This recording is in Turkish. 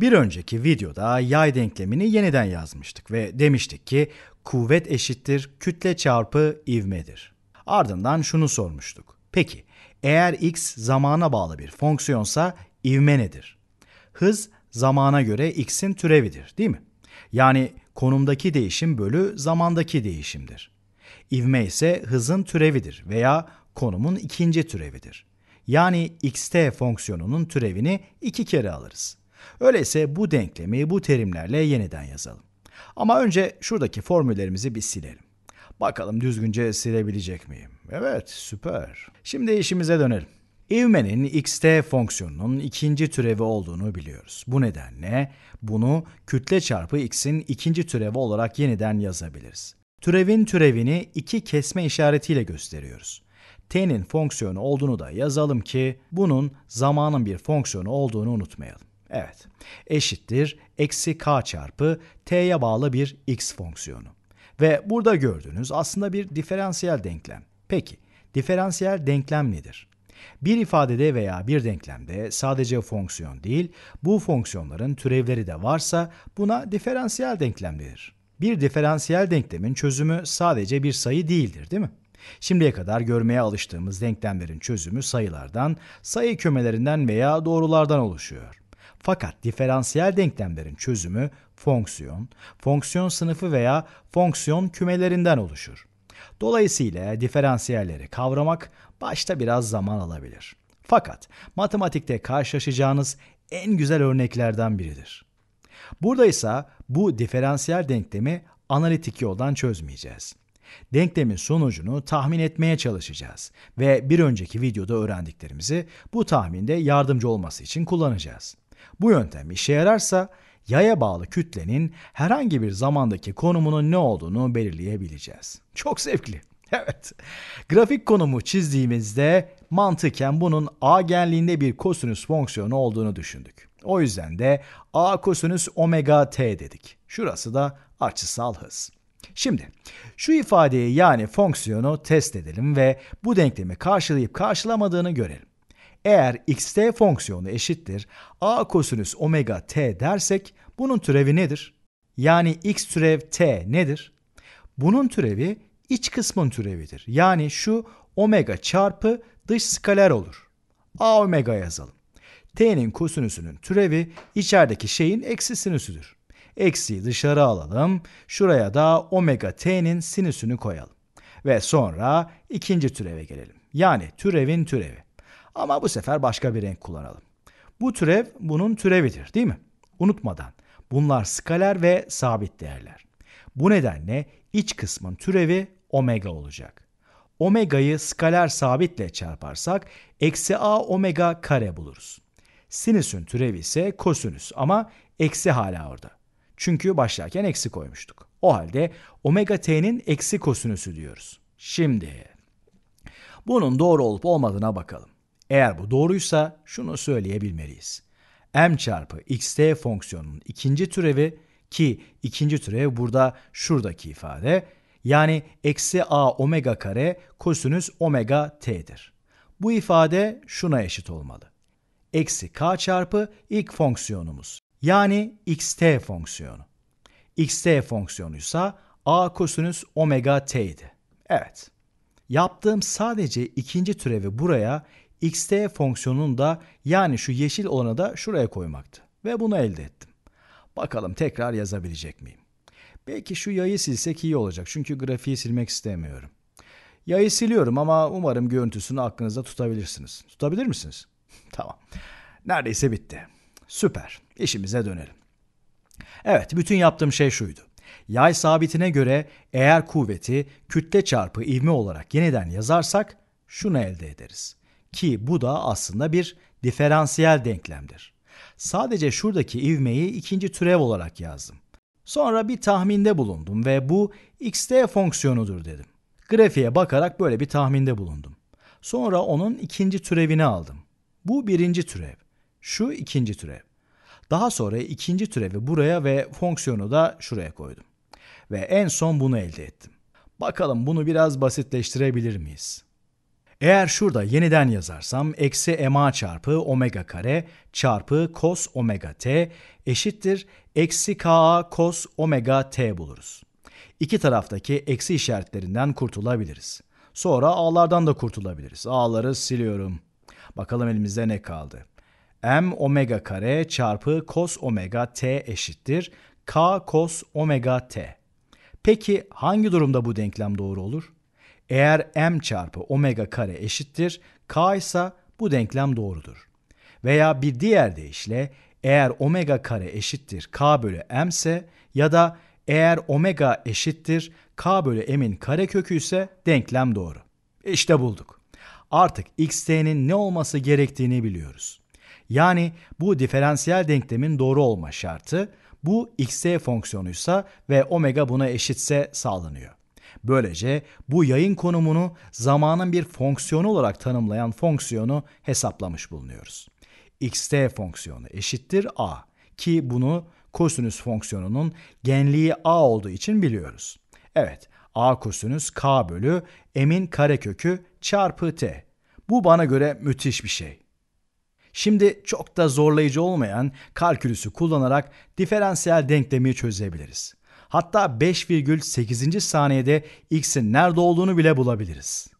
Bir önceki videoda yay denklemini yeniden yazmıştık ve demiştik ki kuvvet eşittir kütle çarpı ivmedir. Ardından şunu sormuştuk. Peki eğer x zamana bağlı bir fonksiyonsa ivme nedir? Hız zamana göre x'in türevidir değil mi? Yani konumdaki değişim bölü zamandaki değişimdir. İvme ise hızın türevidir veya konumun ikinci türevidir. Yani xt fonksiyonunun türevini iki kere alırız. Öyleyse bu denklemi bu terimlerle yeniden yazalım. Ama önce şuradaki formüllerimizi bir silelim. Bakalım düzgünce silebilecek miyim? Evet, süper. Şimdi işimize dönelim. İvmenin xt fonksiyonunun ikinci türevi olduğunu biliyoruz. Bu nedenle bunu kütle çarpı x'in ikinci türevi olarak yeniden yazabiliriz. Türevin türevini iki kesme işaretiyle gösteriyoruz. t'nin fonksiyonu olduğunu da yazalım ki bunun zamanın bir fonksiyonu olduğunu unutmayalım. Evet, eşittir eksi k çarpı t'ye bağlı bir x fonksiyonu. Ve burada gördüğünüz aslında bir diferansiyel denklem. Peki, diferansiyel denklem nedir? Bir ifadede veya bir denklemde sadece fonksiyon değil, bu fonksiyonların türevleri de varsa buna diferansiyel denklem denir. Bir diferansiyel denklemin çözümü sadece bir sayı değildir, değil mi? Şimdiye kadar görmeye alıştığımız denklemlerin çözümü sayılardan, sayı kümelerinden veya doğrulardan oluşuyor. Fakat diferansiyel denklemlerin çözümü fonksiyon, fonksiyon sınıfı veya fonksiyon kümelerinden oluşur. Dolayısıyla diferansiyelleri kavramak başta biraz zaman alabilir. Fakat matematikte karşılaşacağınız en güzel örneklerden biridir. Burada ise bu diferansiyel denklemi analitik yoldan çözmeyeceğiz. Denklemin sonucunu tahmin etmeye çalışacağız ve bir önceki videoda öğrendiklerimizi bu tahminde yardımcı olması için kullanacağız. Bu yöntem işe yararsa yaya bağlı kütlenin herhangi bir zamandaki konumunun ne olduğunu belirleyebileceğiz. Çok zevkli. Evet. Grafik konumu çizdiğimizde mantıken bunun a agenliğinde bir kosinüs fonksiyonu olduğunu düşündük. O yüzden de a kosinüs omega t dedik. Şurası da açısal hız. Şimdi şu ifadeyi yani fonksiyonu test edelim ve bu denklemi karşılayıp karşılamadığını görelim. Eğer xt fonksiyonu eşittir a kosinüs omega t dersek bunun türevi nedir? Yani x türev t nedir? Bunun türevi iç kısmın türevidir. Yani şu omega çarpı dış skaler olur. a omega yazalım. t'nin kosinüsünün türevi içerideki şeyin eksi sinüsüdür. Eksiyi dışarı alalım. Şuraya da omega t'nin sinüsünü koyalım. Ve sonra ikinci türeve gelelim. Yani türevin türevi. Ama bu sefer başka bir renk kullanalım. Bu türev bunun türevidir değil mi? Unutmadan bunlar skaler ve sabit değerler. Bu nedenle iç kısmın türevi omega olacak. Omega'yı skaler sabitle çarparsak eksi a omega kare buluruz. Sinüsün türevi ise kosinüs ama eksi hala orada. Çünkü başlarken eksi koymuştuk. O halde omega t'nin eksi kosinüsü diyoruz. Şimdi bunun doğru olup olmadığına bakalım. Eğer bu doğruysa şunu söyleyebilmeliyiz. m çarpı xt fonksiyonunun ikinci türevi ki ikinci türev burada şuradaki ifade yani eksi a omega kare kosinüs omega t'dir. Bu ifade şuna eşit olmalı. Eksi k çarpı ilk fonksiyonumuz yani xt fonksiyonu. xt fonksiyonuysa a kosinüs omega t'ydi. Evet. Yaptığım sadece ikinci türevi buraya xt fonksiyonunu da yani şu yeşil olanı da şuraya koymaktı. Ve bunu elde ettim. Bakalım tekrar yazabilecek miyim? Belki şu yayı silsek iyi olacak. Çünkü grafiği silmek istemiyorum. Yayı siliyorum ama umarım görüntüsünü aklınızda tutabilirsiniz. Tutabilir misiniz? tamam. Neredeyse bitti. Süper. İşimize dönelim. Evet, bütün yaptığım şey şuydu. Yay sabitine göre eğer kuvveti kütle çarpı ivme olarak yeniden yazarsak şunu elde ederiz. Ki bu da aslında bir diferansiyel denklemdir. Sadece şuradaki ivmeyi ikinci türev olarak yazdım. Sonra bir tahminde bulundum ve bu xt fonksiyonudur dedim. Grafiğe bakarak böyle bir tahminde bulundum. Sonra onun ikinci türevini aldım. Bu birinci türev. Şu ikinci türev. Daha sonra ikinci türevi buraya ve fonksiyonu da şuraya koydum. Ve en son bunu elde ettim. Bakalım bunu biraz basitleştirebilir miyiz? Eğer şurada yeniden yazarsam eksi ma çarpı omega kare çarpı cos omega t eşittir eksi ka cos omega t buluruz. İki taraftaki eksi işaretlerinden kurtulabiliriz. Sonra a'lardan da kurtulabiliriz. A'ları siliyorum. Bakalım elimizde ne kaldı? m omega kare çarpı cos omega t eşittir k cos omega t. Peki hangi durumda bu denklem doğru olur? Eğer m çarpı omega kare eşittir k ise bu denklem doğrudur. Veya bir diğer deyişle eğer omega kare eşittir k bölü m ise ya da eğer omega eşittir k bölü m'in kare kökü ise denklem doğru. E işte bulduk. Artık xt'nin ne olması gerektiğini biliyoruz. Yani bu diferansiyel denklemin doğru olma şartı bu xt fonksiyonuysa ve omega buna eşitse sağlanıyor. Böylece bu yayın konumunu zamanın bir fonksiyonu olarak tanımlayan fonksiyonu hesaplamış bulunuyoruz. xt fonksiyonu eşittir a ki bunu kosinüs fonksiyonunun genliği a olduğu için biliyoruz. Evet, a kosinüs k bölü m'in karekökü çarpı t. Bu bana göre müthiş bir şey. Şimdi çok da zorlayıcı olmayan kalkülüsü kullanarak diferansiyel denklemi çözebiliriz hatta 5,8. saniyede X'in nerede olduğunu bile bulabiliriz.